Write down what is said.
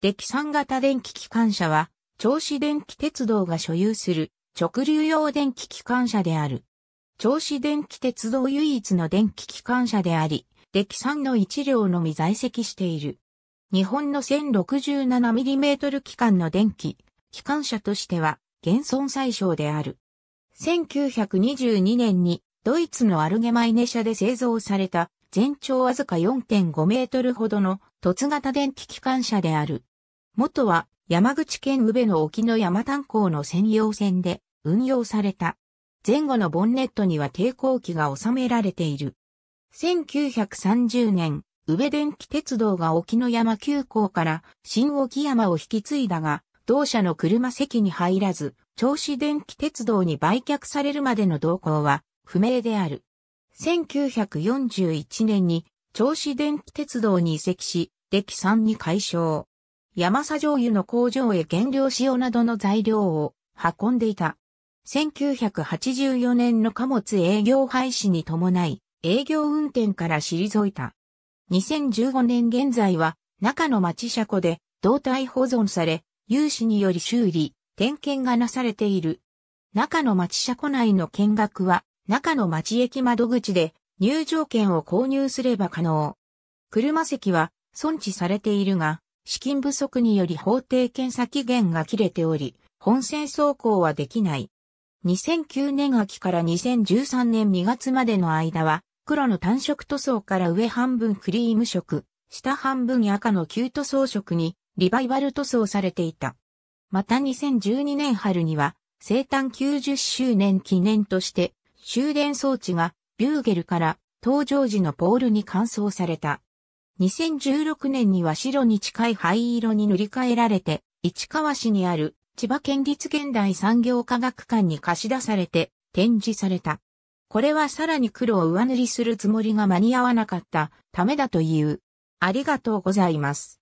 歴ン型電気機関車は、銚子電気鉄道が所有する直流用電気機関車である。銚子電気鉄道唯一の電気機関車であり、歴ンの1両のみ在籍している。日本の 1067mm 機関の電気、機関車としては、現存最小である。1922年に、ドイツのアルゲマイネ社で製造された、全長わずか4.5メートルほどの凸型電気機関車である。元は山口県宇部の沖の山炭鉱の専用線で運用された。前後のボンネットには抵抗器が収められている。1930年、宇部電気鉄道が沖の山急行から新沖山を引き継いだが、同社の車席に入らず、銚子電気鉄道に売却されるまでの動向は不明である。1941年に銚子電気鉄道に移籍し、歴3に解消。山佐醤油の工場へ原料塩などの材料を運んでいた。1984年の貨物営業廃止に伴い、営業運転から退いた。2015年現在は、中の町車庫で、胴体保存され、有志により修理、点検がなされている。中の町車庫内の見学は、中の町駅窓口で、入場券を購入すれば可能。車席は、損置されているが、資金不足により法定検査期限が切れており、本線走行はできない。2009年秋から2013年2月までの間は、黒の単色塗装から上半分クリーム色、下半分赤の旧塗装色にリバイバル塗装されていた。また2012年春には生誕90周年記念として終電装置がビューゲルから登場時のポールに換装された。2016年には白に近い灰色に塗り替えられて、市川市にある千葉県立現代産業科学館に貸し出されて展示された。これはさらに黒を上塗りするつもりが間に合わなかったためだという。ありがとうございます。